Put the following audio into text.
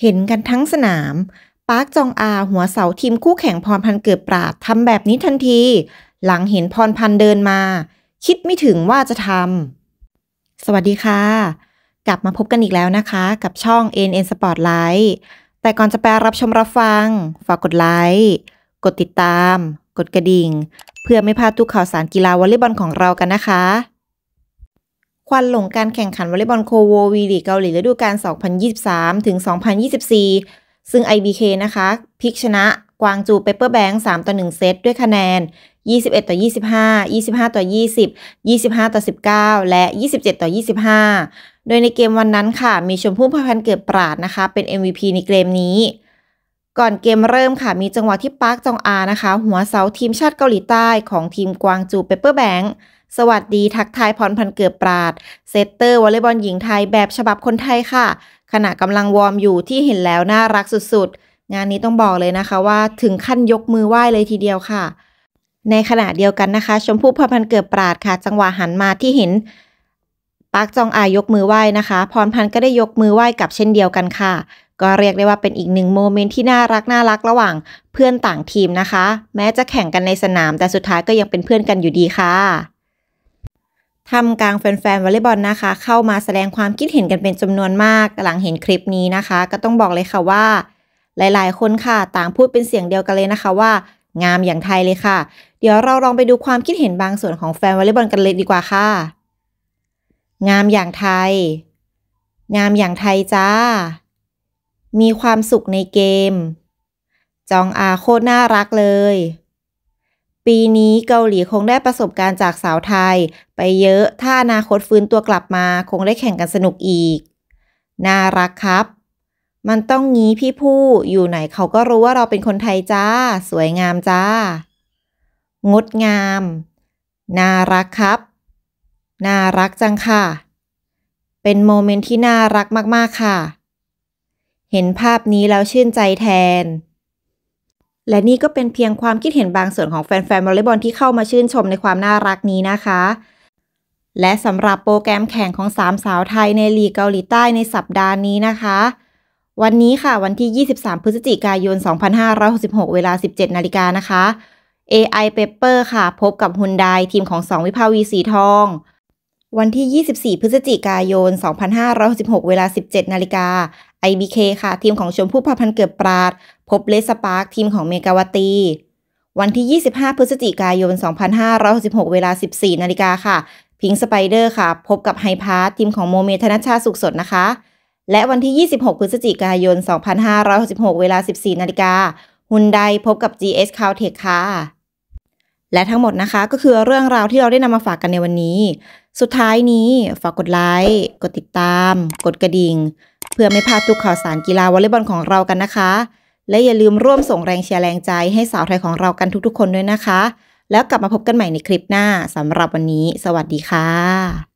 เห็นกันทั้งสนาม ปาร์คจองอาหัวเสาทีมคู่แข่งพรพันเกิดปราดทำแบบนี้ทันที หลังเห็นพรพันเดินมา คิดไม่ถึงว่าจะทำ สวัสดีค่ะ กลับมาพบกันอีกแล้วนะคะ กับช่อง NN Spotlight แต่ก่อนจะไปรับชมรับฟัง ฝากกดไลค์ กดติดตาม กดกระดิ่ง เพื่อไม่พลาดทุกข่าวสารกีฬาวอลเลย์บอลของเรากันนะคะควันหลงการแข่งขันวอลเลย์บอลโคโววีลีเกาหลีฤดูกาล2023 ถึง 2024 ซึ่ง IBK นะคะ พิกชนะ กวางจูเปเปอร์แบงค์3ต่อ1เซตด้วยคะแนน 21 ต่อ 25 25 ต่อ 20 25ต่อ19 และ 27ต่อ25 โดยในเกมวันนั้นค่ะ มีชมพู่พพันเกิดปราดนะคะ เป็น MVP ในเกมนี้ ก่อนเกมเริ่มค่ะ มีจังหวะที่ปาร์คจองอานะคะ หัวเสาทีมชาติเกาหลีใต้ของทีมกวางจูเปเปอร์แบงค์สวัสดีทักทายพรพันเกือบปราด เซตเตอร์วอลเลย์บอลหญิงไทยแบบฉบับคนไทยค่ะ ขณะกำลังวอร์มอยู่ที่เห็นแล้วน่ารักสุด ๆ งานนี้ต้องบอกเลยนะคะว่าถึงขั้นยกมือไหว้เลยทีเดียวค่ะ ในขณะเดียวกันนะคะ ชมพู่พรพันเกือบปราดค่ะ จังหวะหันมาที่เห็นปักจองอายกมือไหว้นะคะ พรพันก็ได้ยกมือไหว้กับเช่นเดียวกันค่ะ ก็เรียกได้ว่าเป็นอีกหนึ่งโมเมนต์ที่น่ารักน่ารักระหว่าง เพื่อนต่างทีมนะคะ แม้จะแข่งกันในสนาม แต่สุดท้ายก็ยังเป็นเพื่อนกันอยู่ดีค่ะทำกลางแฟนๆวอลเลย์บอลนะคะเข้ามาแสดงความคิดเห็นกันเป็นจำนวนมากหลังเห็นคลิปนี้นะคะ ก็ต้องบอกเลยค่ะว่า หลาย ๆ คนค่ะ ต่างพูดเป็นเสียงเดียวกันเลยนะคะว่า งามอย่างไทยเลยค่ะ เดี๋ยวเราลองไปดูความคิดเห็นบางส่วนของแฟนวอลเลย์บอลกันเลยดีกว่าค่ะ งามอย่างไทย งามอย่างไทยจ้ามีความสุขในเกม จอง อาโคตรน่ารักเลยปีนี้เกาหลีคงได้ประสบการณ์จากสาวไทย ไปเยอะ ถ้าอนาคตฟื้นตัวกลับมาคงได้แข่งกันสนุกอีก น่ารักครับ มันต้องงี้พี่ผู้ อยู่ไหนเขาก็รู้ว่าเราเป็นคนไทยจ้า สวยงามจ้า งดงาม น่ารักครับ น่ารักจังค่ะ เป็นโมเมนต์ที่น่ารักมากๆค่ะ เห็นภาพนี้แล้วชื่นใจแทนและนี่ก็เป็นเพียงความคิดเห็นบางส่วนของแฟนๆวอลเลย์บอลที่เข้ามาชื่นชมในความน่ารักนี้นะคะ และสำหรับโปรแกรมแข่งของสามสาวไทยในลีกเกาหลีใต้ในสัปดาห์นี้นะคะ วันนี้ค่ะวันที่ 23 พฤศจิกายน 2566 เวลา 17นาฬิกานะคะ AI Pepper ค่ะ พบกับฮุนไดทีมของสองวิภาวีสีทอง วันที่ 24 พฤศจิกายน 2566 เวลา 17นาฬิกา IBK ค่ะ ทีมของชมพู่พาพันเกิดปราดพบเลสปาร์คทีมของเมกาวตีวันที่ 25 พฤศจิกายน 2566เวลา 14นาฬิกาค่ะพิงสไปเดอร์ค่ะ พบกับไฮพาร์ททีมของโมเมธนชาสุขสดนะคะ และวันที่ 26 พฤศจิกายน 2566เวลา 14นาฬิกาฮุนไดพบกับ GS c o w t e c h ค่ะ และทั้งหมดนะคะก็คือเรื่องราวที่เราได้นำมาฝากกันในวันนี้ สุดท้ายนี้ฝากกดไลค์กดติดตามกดกระดิ่งเพื่อไม่พลาดทุกข่าวสารกีฬาวอลเลย์บอลของเรากันนะคะ และอย่าลืมร่วมส่งแรงเชียร์แรงใจให้สาวไทยของเรากันทุก ๆ คนด้วยนะคะ แล้วกลับมาพบกันใหม่ในคลิปหน้าสำหรับวันนี้ สวัสดีค่ะ